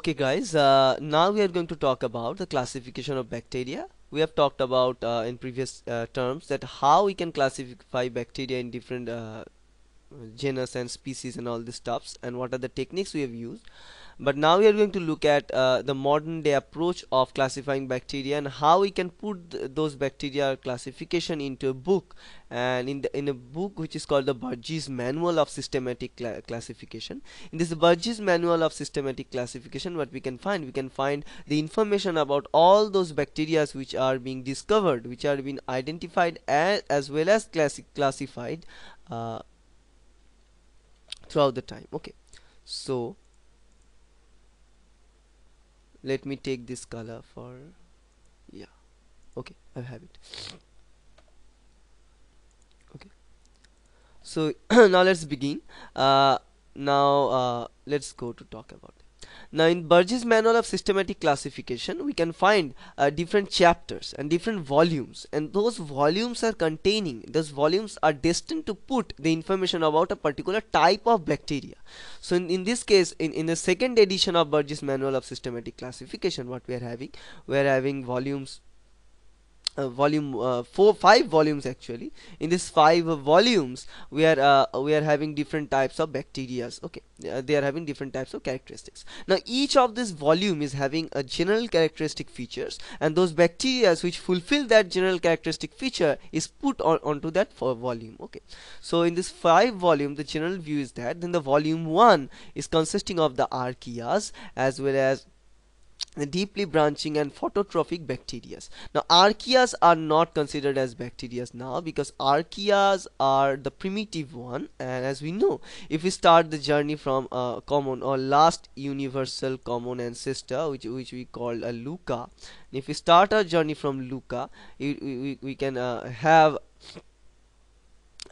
okay guys uh, now we are going to talk about the classification of bacteria we have talked about uh, in previous uh, terms that how we can classify bacteria in different uh, genus and species and all these stuffs and what are the techniques we have used but now we are going to look at uh, the modern day approach of classifying bacteria and how we can put th those bacteria classification into a book and in the, in a book which is called the Burgess Manual of Systematic Classification in this Burgess Manual of Systematic Classification what we can find we can find the information about all those bacteria which are being discovered which are being identified as, as well as classi classified uh, throughout the time okay so let me take this color for yeah okay I have it okay so now let's begin uh, now uh, let's go to talk about now in Burgess Manual of Systematic Classification we can find uh, different chapters and different volumes and those volumes are containing those volumes are destined to put the information about a particular type of bacteria. So in, in this case in, in the second edition of Burgess Manual of Systematic Classification what we are having we are having volumes uh, volume uh, four five volumes actually in this five volumes we are uh, we are having different types of bacteria okay uh, they are having different types of characteristics now each of this volume is having a general characteristic features and those bacteria which fulfill that general characteristic feature is put on onto that volume okay so in this five volume the general view is that then the volume one is consisting of the archaeas as well as deeply branching and phototrophic bacteria. Now archaeas are not considered as bacteria now because archaeas are the primitive one and as we know if we start the journey from a common or last universal common ancestor which, which we call a Luca if we start our journey from Luca we, we, we can uh, have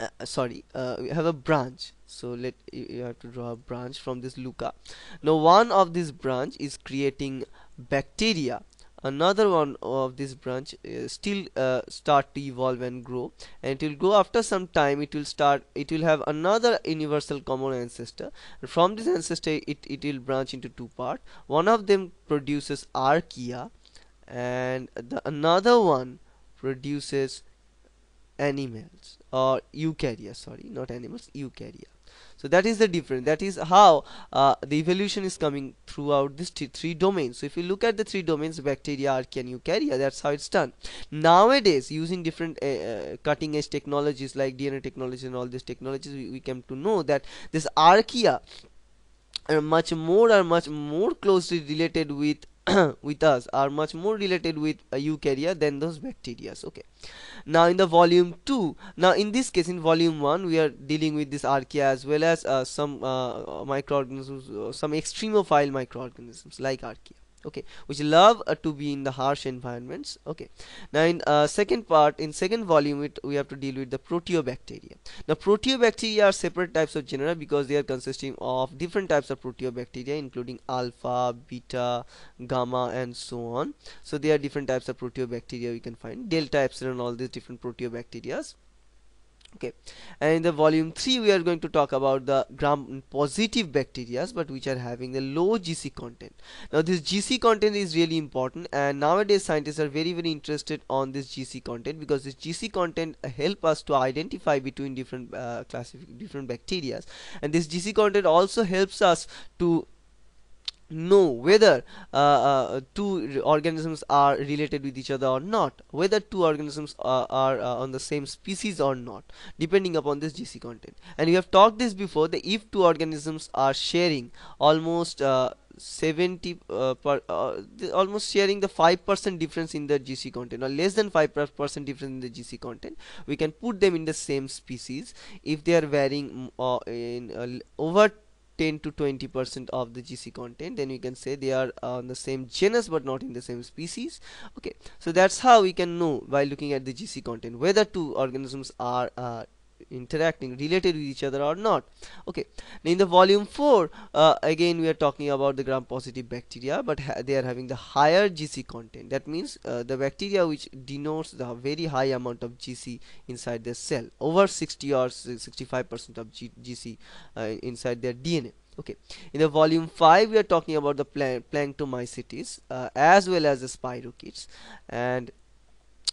uh, sorry uh, we have a branch so let you have to draw a branch from this Luca now one of this branch is creating bacteria another one of this branch uh, still uh, start to evolve and grow and it will go after some time it will start it will have another universal common ancestor and from this ancestor it, it will branch into two part one of them produces archaea and the another one produces animals or eukarya sorry not animals eukarya so that is the difference that is how uh, the evolution is coming throughout these three domains so if you look at the three domains bacteria archaea and eukarya that's how it's done nowadays using different uh, uh cutting edge technologies like dna technology and all these technologies we, we came to know that this archaea are uh, much more are much more closely related with with us are much more related with uh, eukarya than those bacteria okay now in the volume 2 now in this case in volume 1 we are dealing with this archaea as well as uh, some uh, microorganisms uh, some extremophile microorganisms like archaea okay which love uh, to be in the harsh environments okay now in uh, second part in second volume it, we have to deal with the proteobacteria now proteobacteria are separate types of genera because they are consisting of different types of proteobacteria including alpha beta gamma and so on so they are different types of proteobacteria we can find delta epsilon all these different proteobacteria okay and in the volume 3 we are going to talk about the gram positive bacteria but which are having the low GC content now this GC content is really important and nowadays scientists are very very interested on this GC content because this GC content help us to identify between different uh, classific different bacteria and this GC content also helps us to know whether uh, uh, two organisms are related with each other or not whether two organisms are, are uh, on the same species or not depending upon this GC content and we have talked this before that if two organisms are sharing almost uh, 70 uh, per, uh, almost sharing the 5% difference in the GC content or less than 5% difference in the GC content we can put them in the same species if they are varying mm, uh, in over 10 to 20 percent of the GC content then we can say they are uh, on the same genus but not in the same species okay so that's how we can know by looking at the GC content whether two organisms are uh, interacting related with each other or not okay now in the volume 4 uh, again we are talking about the gram positive bacteria but they are having the higher GC content that means uh, the bacteria which denotes the very high amount of GC inside their cell over 60 or 65 percent of G GC uh, inside their DNA okay in the volume 5 we are talking about the plan planktomycetes uh, as well as the spirochetes and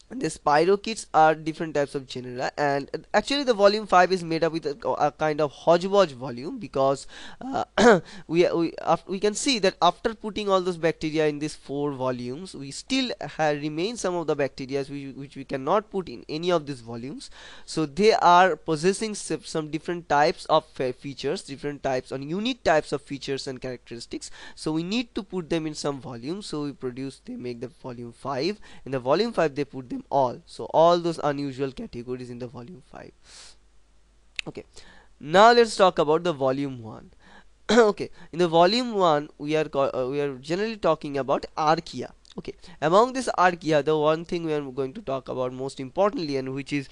the spiral kits are different types of genera and actually the volume 5 is made up with a, a kind of hodgepodge volume because uh, we we, we can see that after putting all those bacteria in these four volumes we still have remain some of the bacteria which, which we cannot put in any of these volumes so they are possessing some different types of features different types and unique types of features and characteristics so we need to put them in some volume so we produce they make the volume 5 in the volume 5 they put them all so all those unusual categories in the volume 5 okay now let's talk about the volume 1 okay in the volume 1 we are uh, we are generally talking about archaea okay among this archaea the one thing we are going to talk about most importantly and which is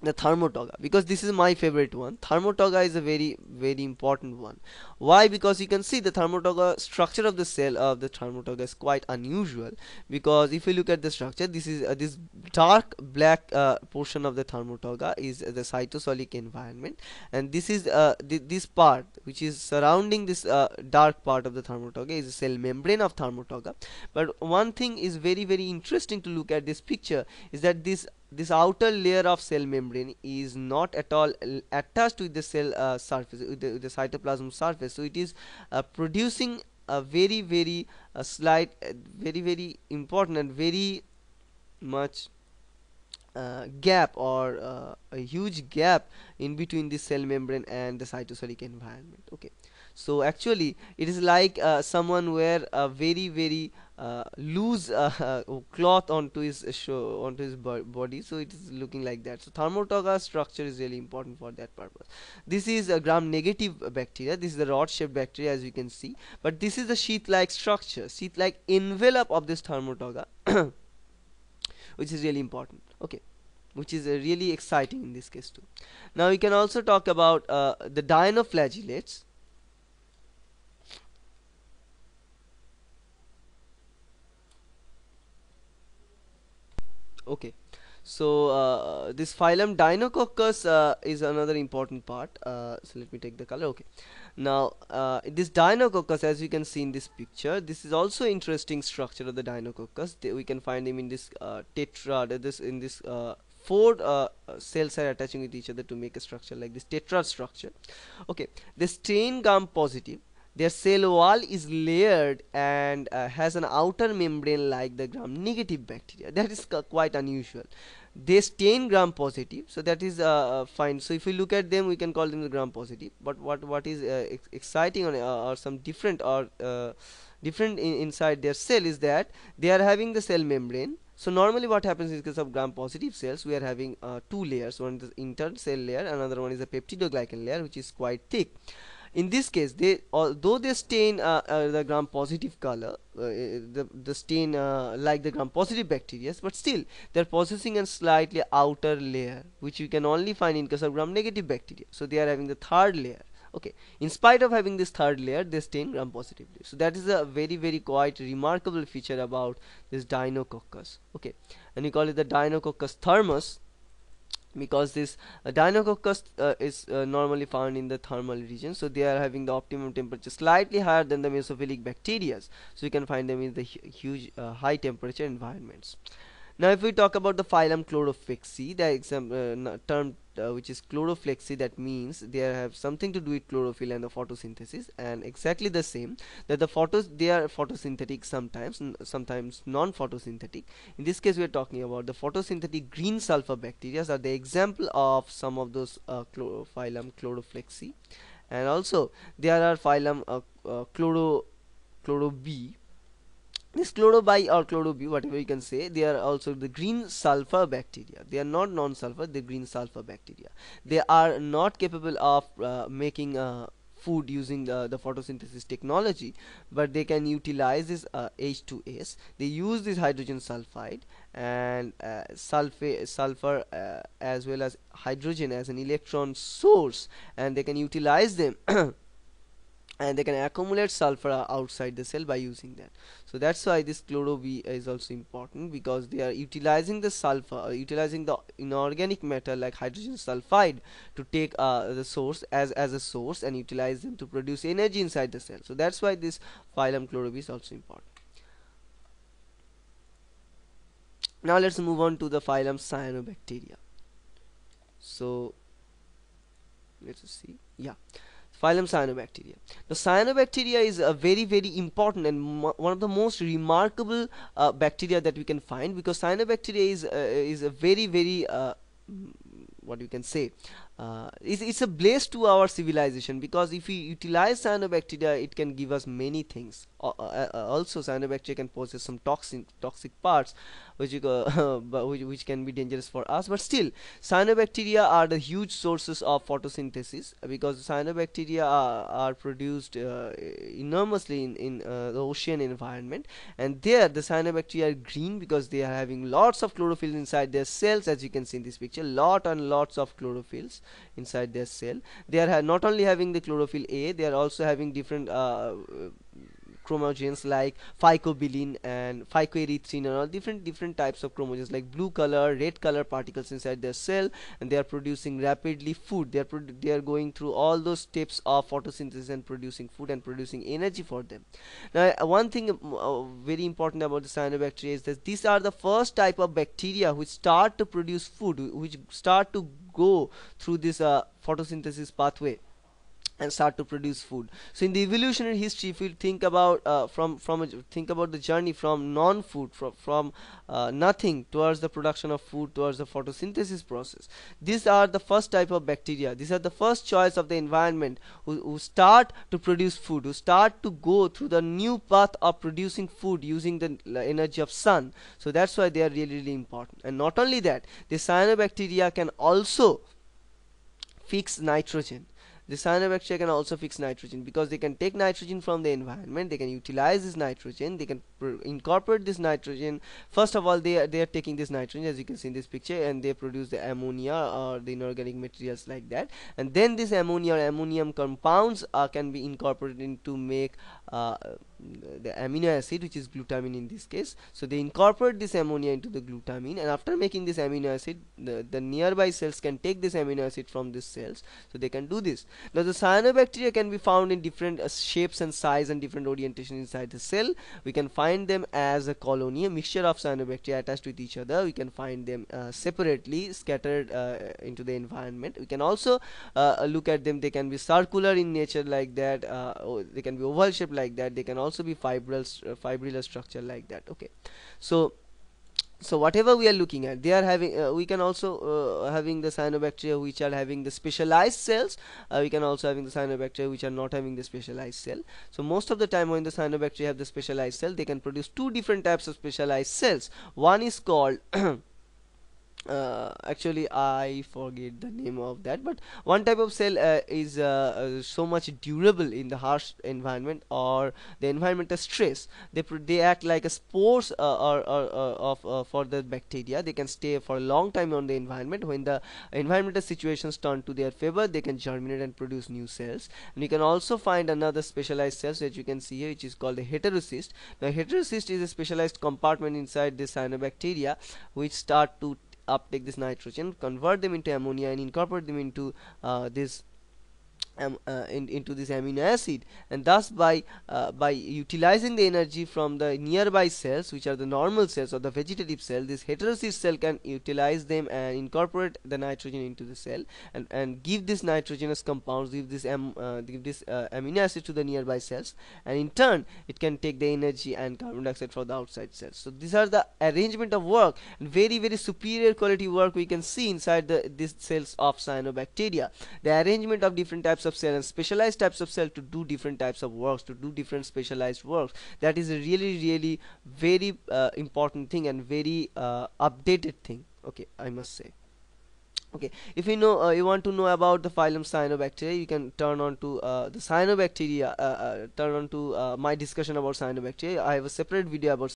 the thermotoga because this is my favorite one thermotoga is a very very important one why because you can see the thermotoga structure of the cell of the thermotoga is quite unusual because if you look at the structure this is uh, this dark black uh, portion of the thermotoga is uh, the cytosolic environment and this is uh, th this part which is surrounding this uh, dark part of the thermotoga is the cell membrane of thermotoga but one thing is very very interesting to look at this picture is that this this outer layer of cell membrane is not at all attached with the cell uh, surface with the, with the, cytoplasm surface so it is uh, producing a very very uh, slight uh, very very important and very much uh, gap or a huge gap in between the cell membrane and the cytosolic environment okay so actually it is like someone where a very very uh, loose uh, uh, cloth onto his uh, show, onto his body so it is looking like that so thermotoga structure is really important for that purpose this is a gram negative bacteria this is the rod shaped bacteria as you can see but this is the sheath like structure sheath like envelope of this thermotoga which is really important okay which is uh, really exciting in this case too now we can also talk about the dinoflagellates okay so uh, this phylum Dinococcus uh, is another important part uh, so let me take the color okay now uh, this Dinococcus as you can see in this picture this is also interesting structure of the Dinococcus Th we can find him in this uh, tetrad uh, this in this four cells are attaching with each other to make a structure like this tetrad structure okay they stain gum positive their cell wall is layered and uh, has an outer membrane like the gram-negative bacteria. That is quite unusual. They stain gram-positive, so that is uh, uh fine. So if we look at them, we can call them the gram-positive. But what what is uh, ex exciting or, uh, or, some different or different in inside their cell is that they are having the cell membrane so normally what happens in case of gram-positive cells, we are having uh, two layers. One is the intern cell layer, another one is the peptidoglycan layer, which is quite thick in this case they although they stain uh, uh, the gram positive color uh, eh, the, the stain uh, like the gram positive bacteria but still they're possessing a slightly outer layer which you can only find in case of gram negative bacteria so they are having the third layer okay in spite of having this third layer they stain gram positively so that is a very very quite remarkable feature about this dinococcus okay and we call it the dinococcus thermus because this uh, Deinococcus uh, is uh, normally found in the thermal region so they are having the optimum temperature slightly higher than the mesophilic bacteria so you can find them in the hu huge uh, high temperature environments now if we talk about the phylum chlorophyxi the exam uh, term uh, which is Chloroflexi, that means they have something to do with chlorophyll and the photosynthesis and exactly the same that the photos they are photosynthetic sometimes sometimes non-photosynthetic in this case we are talking about the photosynthetic green sulfur bacteria are the example of some of those uh, chloro phylum and also there are phylum uh, uh, chloro chloro b this chlorobi or chlorobi whatever you can say they are also the green sulfur bacteria they are not non-sulfur they're green sulfur bacteria they are not capable of uh, making uh, food using the, the, photosynthesis technology but they can utilize this uh, H2S they use this hydrogen sulfide and uh, sulfur uh, as well as hydrogen as an electron source and they can utilize them and they can accumulate sulfur outside the cell by using that so that's why this chloro B is also important because they are utilizing the sulfur uh, utilizing the inorganic matter like hydrogen sulfide to take uh, the source as as a source and utilize them to produce energy inside the cell so that's why this phylum chloro B is also important now let's move on to the phylum cyanobacteria so let's see yeah phylum cyanobacteria now cyanobacteria is a very very important and one of the most remarkable uh, bacteria that we can find because cyanobacteria is uh, is a very very uh, what you can say uh, it's, it's a bless to our civilization because if we utilize cyanobacteria it can give us many things uh, uh, uh also cyanobacteria can possess some toxin toxic parts which, which, which can be dangerous for us but still cyanobacteria are the huge sources of photosynthesis because cyanobacteria are, are produced uh, enormously in, in uh, the ocean environment and there the cyanobacteria are green because they are having lots of chlorophyll inside their cells as you can see in this picture lot and lots of chlorophylls inside their cell they are not only having the chlorophyll A they are also having different uh, chromogens like phycobilin and phycoerythrin and all different different types of chromogens like blue color red color particles inside their cell and they are producing rapidly food they are they are going through all those steps of photosynthesis and producing food and producing energy for them now uh, one thing uh, very important about the cyanobacteria is that these are the first type of bacteria which start to produce food which start to go through this uh, photosynthesis pathway and start to produce food so in the evolutionary history if you think about uh, from from a, think about the journey from non food from from uh, nothing towards the production of food towards the photosynthesis process these are the first type of bacteria these are the first choice of the environment who, who start to produce food who start to go through the new path of producing food using the energy of sun so that's why they are really really important and not only that the cyanobacteria can also fix nitrogen the cyanobacteria can also fix nitrogen because they can take nitrogen from the environment they can utilize this nitrogen they can incorporate this nitrogen first of all they are, they are taking this nitrogen as you can see in this picture and they produce the ammonia or the inorganic materials like that and then this ammonia or ammonium compounds uh, can be incorporated into to make uh, the amino acid which is glutamine in this case so they incorporate this ammonia into the glutamine and after making this amino acid the, the nearby cells can take this amino acid from these cells so they can do this now the cyanobacteria can be found in different uh, shapes and size and different orientation inside the cell we can find them as a colony a mixture of cyanobacteria attached with each other we can find them uh, separately scattered uh, into the environment we can also uh, look at them they can be circular in nature like that uh, or they can be oval shaped like that they can also also be fibril st uh, fibrillar structure like that okay so so whatever we are looking at they are having uh, we can also uh, having the cyanobacteria which are having the specialized cells uh, we can also having the cyanobacteria which are not having the specialized cell so most of the time when the cyanobacteria have the specialized cell they can produce two different types of specialized cells one is called uh, actually I forget the name of that but one type of cell uh, is uh, uh so much durable in the harsh environment or the environmental stress they they act like a spores uh, or, uh, of for the bacteria they can stay for a long time on the environment when the environmental situations turn to their favor they can germinate and produce new cells and you can also find another specialized cells that you can see here which is called the heterocyst now heterocyst is a specialized compartment inside the cyanobacteria which start to uptake this nitrogen convert them into ammonia and incorporate them into uh, this um, uh, in, into this amino acid and thus by uh, by utilizing the energy from the nearby cells which are the normal cells or the vegetative cell this heterocyst cell can utilize them and incorporate the nitrogen into the cell and, and give this nitrogenous compounds give this uh, give this uh, amino acid to the nearby cells and in turn it can take the energy and carbon dioxide from the outside cells so these are the arrangement of work and very very superior quality work we can see inside the this cells of cyanobacteria the arrangement of different types of of cell and specialized types of cell to do different types of works to do different specialized works that is a really really very uh, important thing and very uh, updated thing okay I must say okay if you know uh, you want to know about the phylum cyanobacteria you can turn on to uh, the cyanobacteria uh, uh turn on to uh, my discussion about cyanobacteria I have a separate video about